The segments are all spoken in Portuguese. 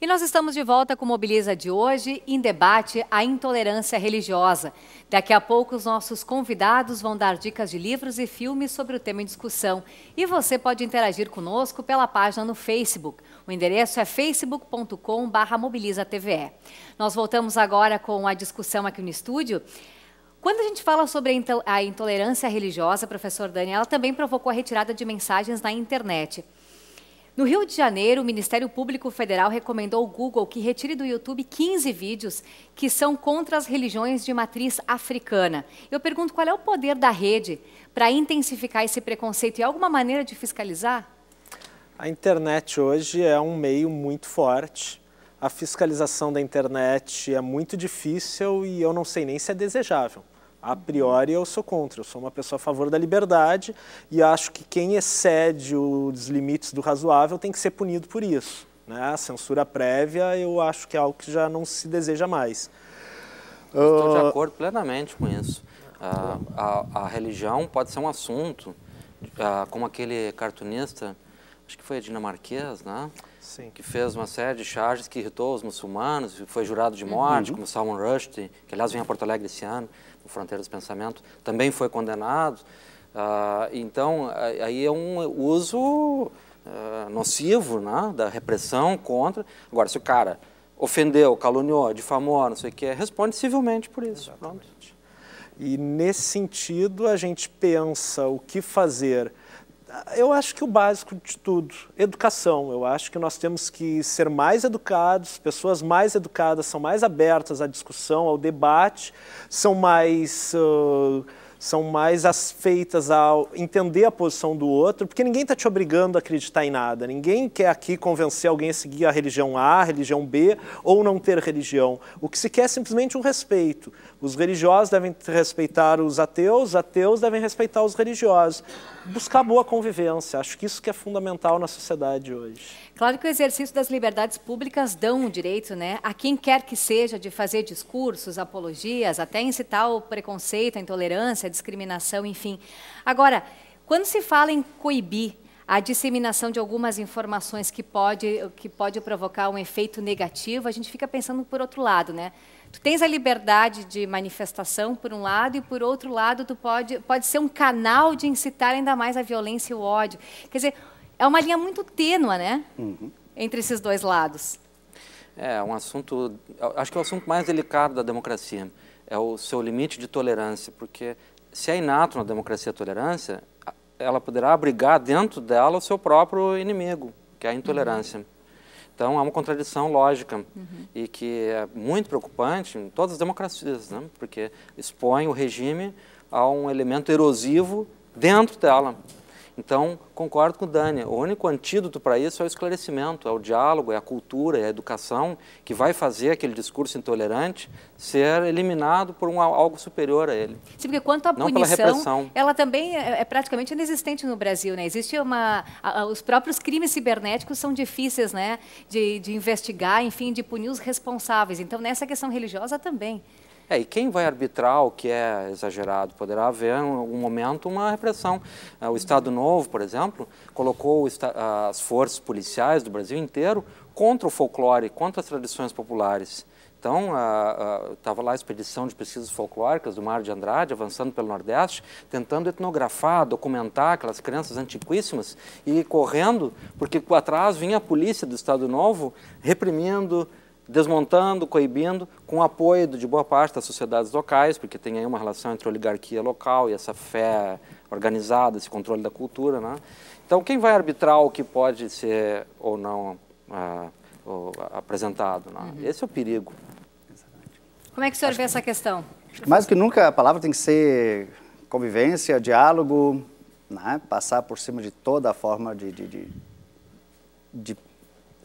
E nós estamos de volta com Mobiliza de hoje, em debate a intolerância religiosa. Daqui a pouco, os nossos convidados vão dar dicas de livros e filmes sobre o tema em discussão. E você pode interagir conosco pela página no Facebook. O endereço é facebook.com.br mobilizatve. Nós voltamos agora com a discussão aqui no estúdio. Quando a gente fala sobre a intolerância religiosa, professor Dani, ela também provocou a retirada de mensagens na internet. No Rio de Janeiro, o Ministério Público Federal recomendou ao Google que retire do YouTube 15 vídeos que são contra as religiões de matriz africana. Eu pergunto qual é o poder da rede para intensificar esse preconceito e alguma maneira de fiscalizar? A internet hoje é um meio muito forte. A fiscalização da internet é muito difícil e eu não sei nem se é desejável. A priori, eu sou contra, eu sou uma pessoa a favor da liberdade e acho que quem excede os limites do razoável tem que ser punido por isso. Né? A censura prévia, eu acho que é algo que já não se deseja mais. Estou uh... de ah, acordo plenamente com isso. A, ah, a, a religião pode ser um assunto, ah, como aquele cartunista, acho que foi a dinamarquês, né? Sim. que fez uma série de charges que irritou os muçulmanos, foi jurado de morte, uhum. como Salman Rushdie, que aliás vem a Porto Alegre esse ano o Fronteiras do Pensamento, também foi condenado. Uh, então, aí é um uso uh, nocivo né, da repressão contra. Agora, se o cara ofendeu, caluniou, difamou, não sei o que, responde civilmente por isso. Pronto. E nesse sentido, a gente pensa o que fazer eu acho que o básico de tudo, educação. Eu acho que nós temos que ser mais educados, pessoas mais educadas são mais abertas à discussão, ao debate, são mais. Uh, são mais as feitas ao entender a posição do outro, porque ninguém está te obrigando a acreditar em nada. Ninguém quer aqui convencer alguém a seguir a religião A, a religião B ou não ter religião. O que se quer é simplesmente um respeito. Os religiosos devem respeitar os ateus, os ateus devem respeitar os religiosos. Buscar boa convivência. Acho que isso que é fundamental na sociedade hoje. Claro que o exercício das liberdades públicas dão o direito, né, a quem quer que seja de fazer discursos, apologias, até incitar o preconceito, a intolerância, violência, discriminação, enfim. Agora, quando se fala em coibir a disseminação de algumas informações que pode, que pode provocar um efeito negativo, a gente fica pensando por outro lado, né? Tu tens a liberdade de manifestação por um lado e por outro lado tu pode pode ser um canal de incitar ainda mais a violência e o ódio. Quer dizer, é uma linha muito tênua, né? Uhum. Entre esses dois lados. É um assunto, acho que é o assunto mais delicado da democracia é o seu limite de tolerância, porque se é inato na democracia a tolerância, ela poderá abrigar dentro dela o seu próprio inimigo, que é a intolerância. Uhum. Então, é uma contradição lógica uhum. e que é muito preocupante em todas as democracias, né? porque expõe o regime a um elemento erosivo dentro dela. Então, concordo com o Dani, o único antídoto para isso é o esclarecimento, é o diálogo, é a cultura, é a educação que vai fazer aquele discurso intolerante ser eliminado por um, algo superior a ele. Sim, porque quanto à Não punição, ela também é, é, praticamente inexistente no Brasil, né? Existe uma... a, os próprios crimes cibernéticos são difíceis, né? De, de investigar, enfim, de punir os responsáveis. Então, nessa questão religiosa também. É, e quem vai arbitrar o que é exagerado? Poderá haver em algum momento uma repressão. É, o Estado Novo, por exemplo, colocou as forças policiais do Brasil inteiro contra o folclore, contra as tradições populares. Então, estava lá a expedição de pesquisas folclóricas do Mar de Andrade, avançando pelo Nordeste, tentando etnografar, documentar aquelas crenças antiquíssimas e correndo, porque atrás vinha a polícia do Estado Novo reprimindo, desmontando, coibindo, com apoio de boa parte das sociedades locais, porque tem aí uma relação entre a oligarquia local e essa fé organizada, esse controle da cultura. Né? Então, quem vai arbitrar o que pode ser ou não ah, apresentado? Né? Uhum. Esse é o perigo. Como é que o senhor Acho vê que... essa questão? Mais do que nunca, a palavra tem que ser convivência, diálogo, né? passar por cima de toda a forma de, de, de, de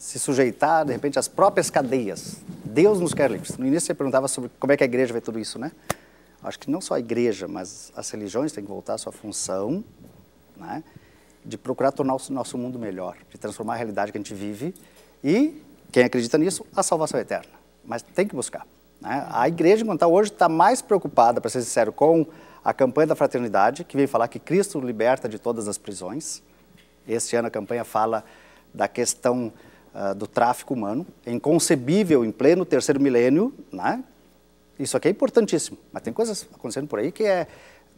se sujeitar, de repente, às próprias cadeias. Deus nos quer livres. No início você perguntava sobre como é que a igreja vê tudo isso, né? Acho que não só a igreja, mas as religiões têm que voltar à sua função, né? De procurar tornar o nosso mundo melhor, de transformar a realidade que a gente vive e, quem acredita nisso, a salvação é eterna. Mas tem que buscar. Né? A igreja, enquanto hoje, está mais preocupada, para ser sincero, com a campanha da fraternidade, que vem falar que Cristo liberta de todas as prisões. Este ano a campanha fala da questão ah, do tráfico humano. É inconcebível em pleno terceiro milênio, né? Isso aqui é importantíssimo, mas tem coisas acontecendo por aí que é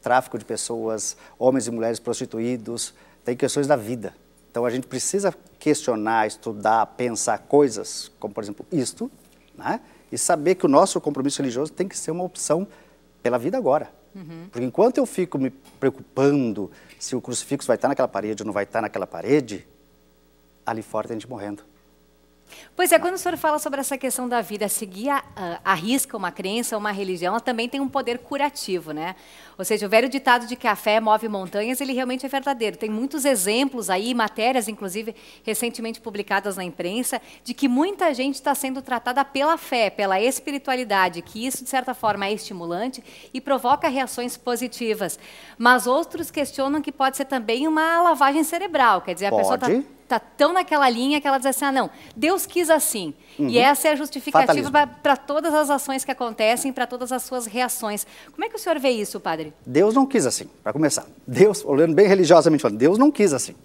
tráfico de pessoas, homens e mulheres prostituídos, tem questões da vida. Então a gente precisa questionar, estudar, pensar coisas, como por exemplo isto, né? e saber que o nosso compromisso religioso tem que ser uma opção pela vida agora. Uhum. Porque enquanto eu fico me preocupando se o crucifixo vai estar naquela parede ou não vai estar naquela parede, ali fora tem gente morrendo. Pois é, quando o senhor fala sobre essa questão da vida, seguir a, a, a risca uma crença, uma religião, ela também tem um poder curativo, né? Ou seja, o velho ditado de que a fé move montanhas, ele realmente é verdadeiro. Tem muitos exemplos aí, matérias, inclusive, recentemente publicadas na imprensa, de que muita gente está sendo tratada pela fé, pela espiritualidade, que isso, de certa forma, é estimulante e provoca reações positivas. Mas outros questionam que pode ser também uma lavagem cerebral, quer dizer, a tá pode. pessoa está está tão naquela linha que ela diz assim, ah, não, Deus quis assim. Uhum. E essa é a justificativa para todas as ações que acontecem, para todas as suas reações. Como é que o senhor vê isso, padre? Deus não quis assim, para começar. Deus, olhando bem religiosamente, falando, Deus não quis assim.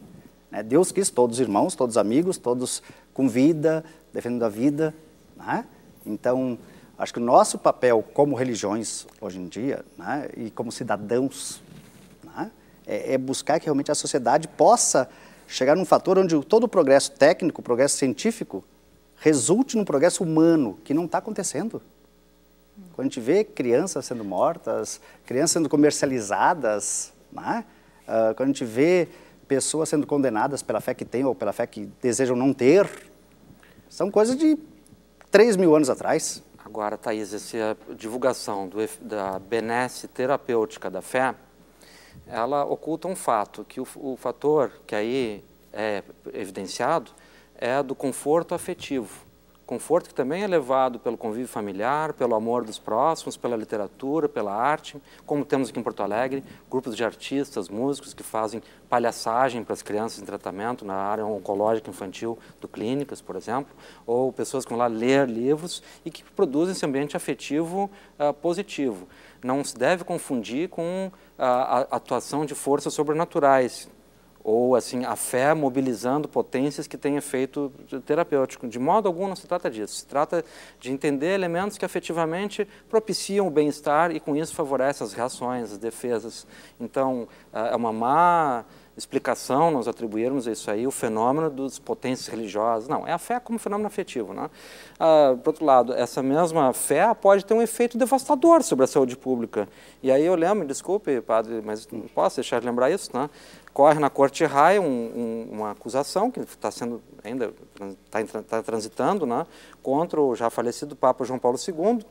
Né? Deus quis todos os irmãos, todos os amigos, todos com vida, defendendo a vida. Né? Então, acho que o nosso papel como religiões hoje em dia, né? e como cidadãos, né, é, é buscar que realmente a sociedade possa chegar num fator onde todo o progresso técnico, o progresso científico, resulte num progresso humano, que não está acontecendo. Quando a gente vê crianças sendo mortas, crianças sendo comercializadas, né? uh, quando a gente vê pessoas sendo condenadas pela fé que têm ou pela fé que desejam não ter, são coisas de 3 mil anos atrás. Agora, Thais, essa divulgação do, da benesse terapêutica da fé, ela oculta um fato, que o, o fator que aí é evidenciado é do conforto afetivo. Conforto que também é levado pelo convívio familiar, pelo amor dos próximos, pela literatura, pela arte, como temos aqui em Porto Alegre, grupos de artistas, músicos que fazem palhaçagem para as crianças em tratamento na área oncológica infantil do Clínicas, por exemplo, ou pessoas que vão lá ler livros e que produzem esse ambiente afetivo uh, positivo. Não se deve confundir com ah, a atuação de forças sobrenaturais, ou assim a fé mobilizando potências que têm efeito terapêutico. De modo algum não se trata disso. Se trata de entender elementos que afetivamente propiciam o bem-estar e com isso favorecem as reações, as defesas. Então, eh, é uma má explicação nós atribuirmos a isso aí o fenômeno dos potências religiosas. Não, é a fé como fenômeno afetivo. Né? Ah, por outro lado, essa mesma fé pode ter um efeito devastador sobre a saúde pública. E aí eu lembro, desculpe, padre, mas não posso deixar de lembrar isso, né? corre na corte raia um, um, uma acusação que está sendo ainda está tá transitando, né, contra o já falecido Papa João Paulo II,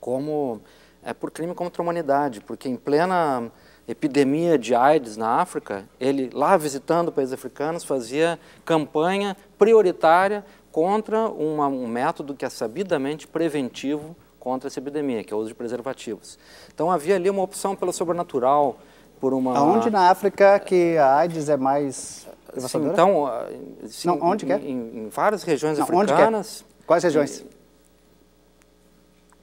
como é por crime contra a humanidade, porque em plena epidemia de AIDS na África, ele lá visitando países africanos fazia campanha prioritária contra uma, um método que é sabidamente preventivo contra essa epidemia, que é o uso de preservativos. Então havia ali uma opção pelo sobrenatural, por uma. Aonde na África que a AIDS é mais Sim, então, ah, sim, não, onde em, que é? em, em várias regiões não, é? africanas. É? Quais regiões?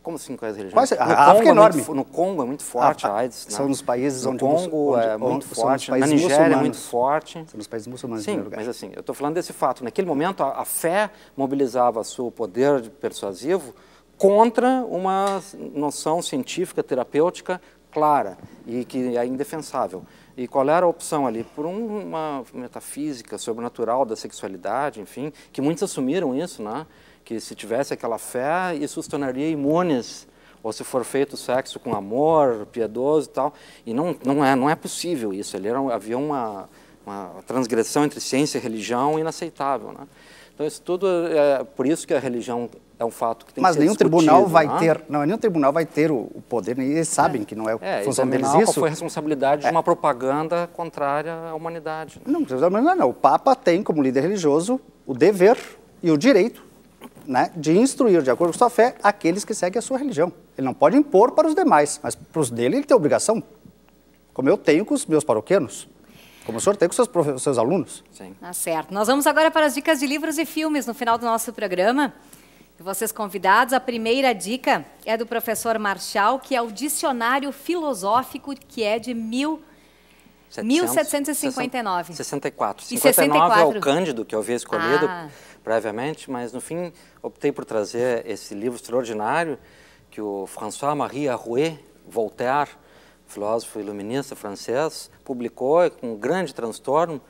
Como assim, quais regiões? Quais, a no África Congo é, é enorme. Muito, no Congo é muito forte a, ah, a AIDS. Né? São né? nos países no onde... No Congo onde, é muito forte, na Nigéria é muçulmanos. é muito forte. São nos países muçulmanos. Sim, mas assim, eu estou falando desse fato. Naquele momento, a, a fé mobilizava seu poder persuasivo contra uma noção científica, terapêutica clara e que é indefensável. E qual era a opção ali? Por uma metafísica sobrenatural da sexualidade, enfim, que muitos assumiram isso, né? que se tivesse aquela fé, isso os tornaria imunes ou se for feito sexo com amor, piedoso e tal. E não, não, é, não é possível isso. Ele era, havia uma, uma transgressão entre ciência e religião inaceitável. Né? Então, isso tudo é, é por isso que a religião é um fato que tem Mas que ser nenhum tribunal vai né? ter, não, nenhum tribunal vai ter o, o poder, nem eles sabem é. que não é, é função deles isso. foi responsabilidade é. de uma propaganda contrária à humanidade. Né? Não, não, não, o Papa tem como líder religioso o dever e o direito né, de instruir, de acordo com sua fé, aqueles que seguem a sua religião. Ele não pode impor para os demais, mas para os dele ele tem obrigação, como eu tenho com os meus paroquianos. Como o senhor tem com seus, seus alunos. Sim. Tá certo. Nós vamos agora para as dicas de livros e filmes no final do nosso programa. Vocês convidados, a primeira dica é do professor Marchal, que é o Dicionário Filosófico, que é de mil 1759. 64. e 64. é o Cândido, que eu havia escolhido ah. previamente, mas no fim optei por trazer esse livro extraordinário que o François-Marie Arouet, Voltaire, filósofo iluminista francês, publicou com um grande transtorno.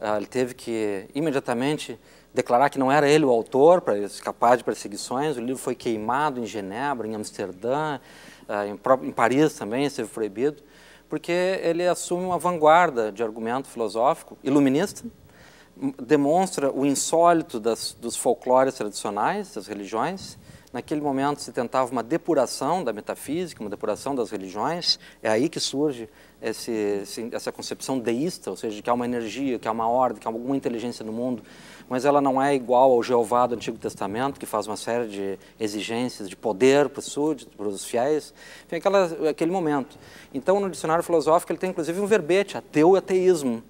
Ah, ele teve que imediatamente declarar que não era ele o autor para escapar de perseguições. O livro foi queimado em Genebra, em Amsterdã, eh, em Paris também esteve proibido, porque ele assume uma vanguarda de argumento filosófico iluminista, demonstra o insólito das, dos folclores tradicionais, das religiões, Naquele momento se tentava uma depuração da metafísica, uma depuração das religiões. É aí que surge esse, essa concepção deísta, ou seja, de que há uma energia, que há uma ordem, que há alguma inteligência no mundo, mas ela não é igual ao Jeová do Antigo Testamento, que faz uma série de exigências de poder para os súditos, para os fiéis, enfim, aquela, aquele momento. Então, no dicionário filosófico, ele tem inclusive um verbete, ateu e ateísmo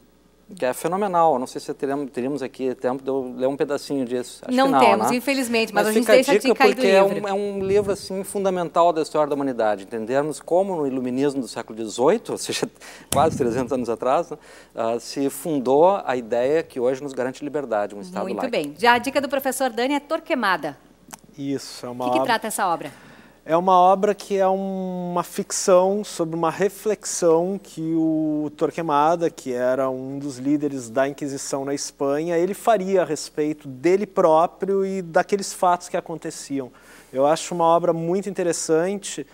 que é fenomenal. Não sei se teremos, teríamos aqui tempo de eu ler um pedacinho disso. Acho não temos, né? infelizmente, mas, mas a gente deixa a dica, dica porque é um, é um, livro assim fundamental da história da humanidade. Entendermos como no iluminismo do século XVIII, ou seja, quase 300 anos atrás, né, uh, se fundou a ideia que hoje nos garante liberdade, um Estado Muito bem. Já a dica do professor Dani é Torquemada. Isso, é uma. O que, que trata essa obra? é uma obra que é uma ficção sobre uma reflexão que o Torquemada, que era um dos líderes da Inquisição na Espanha, ele faria a respeito dele próprio e daqueles fatos que aconteciam. Eu acho uma obra muito interessante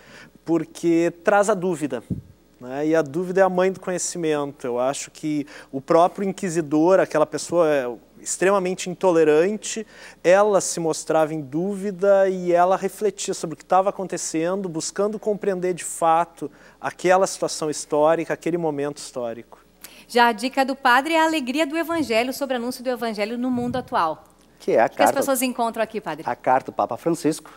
porque traz a dúvida. Né? E a dúvida é a mãe do conhecimento. Eu acho que o próprio inquisidor, aquela pessoa é, extremamente intolerante, ela se mostrava em dúvida e ela refletia sobre o que estava acontecendo, buscando compreender de fato aquela situação histórica, aquele momento histórico. Já a dica do padre é a alegria do evangelho sobre o anúncio do evangelho no mundo atual. Que é a o que carta, as pessoas encontram aqui, padre? A carta do Papa Francisco,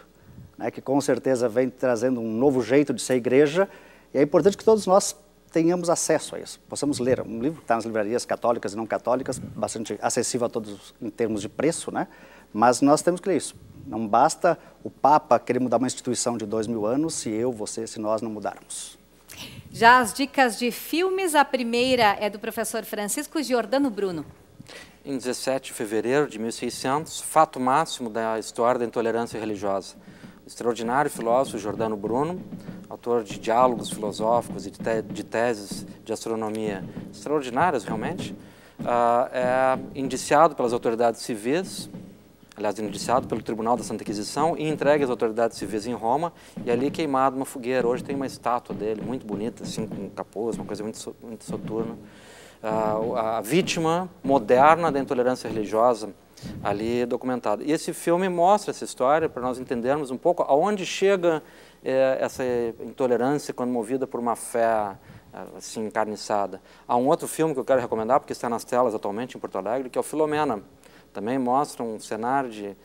né, que com certeza vem trazendo um novo jeito de ser igreja. E é importante que todos nós tenhamos acesso a isso, possamos ler. Um livro que está nas livrarias católicas e não católicas, bastante acessível a todos em termos de preço, né? mas nós temos que ler isso. Não basta o Papa querer mudar uma instituição de dois mil anos se eu, você, se nós não mudarmos. Já as dicas de filmes, a primeira é do professor Francisco Giordano Bruno. Em 17 de fevereiro de 1600, fato máximo da história da intolerância religiosa extraordinário filósofo Jordano Bruno, autor de diálogos filosóficos e de, te de teses de astronomia extraordinárias, realmente, uh, é indiciado pelas autoridades civis, aliás, indiciado pelo Tribunal da Santa Inquisição e entregue às autoridades civis em Roma e ali queimado uma fogueira. Hoje tem uma estátua dele, muito bonita, assim, com capuz, uma coisa muito, so muito soturna a, a vítima moderna da intolerância religiosa ali documentada. E esse filme mostra essa história para nós entendermos um pouco aonde chega é, essa intolerância quando movida por uma fé eh, assim encarniçada. Há um outro filme que eu quero recomendar porque está nas telas atualmente em Porto Alegre, que é o Filomena. Também mostra um cenário de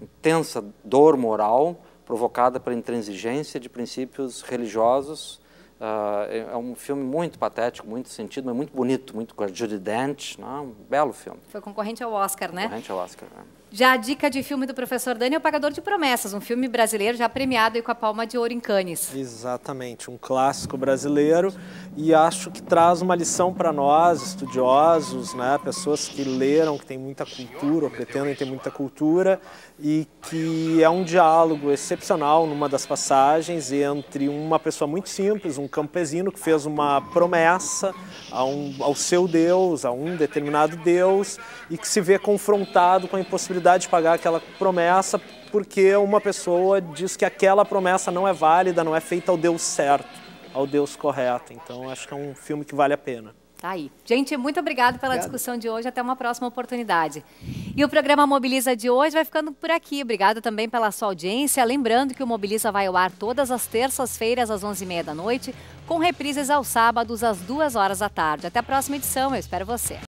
intensa dor moral provocada pela intransigência de princípios religiosos Uh, é um filme muito patético, muito sentido, mas muito bonito, muito com a Judy Dench, né? um belo filme. Foi concorrente ao Oscar, né? Concorrente ao Oscar, né? Já a dica de filme do professor Daniel Pagador de Promessas, um filme brasileiro já premiado e com a palma de ouro em Cannes. Exatamente, um clássico brasileiro e acho que traz uma lição para nós, estudiosos, né, pessoas que leram, que têm muita cultura, ou pretendem ter muita cultura, e que é um diálogo excepcional numa das passagens entre uma pessoa muito simples, um campesino que fez uma promessa a um, ao seu Deus, a um determinado Deus, e que se vê confrontado com a impossibilidade de pagar aquela promessa porque uma pessoa diz que aquela promessa não é válida, não é feita ao Deus certo ao Deus correto. Então acho que é um filme que vale a pena. Tá aí. Gente, muito obrigado pela Obrigado. discussão de hoje. Até uma próxima oportunidade. E o programa Mobiliza de hoje vai ficando por aqui. Obrigado também pela sua audiência. Lembrando que o Mobiliza vai ao ar todas as terças-feiras, às 11h30 da noite, com reprises aos sábados, às 2 horas da tarde. Até a próxima edição. Eu espero você.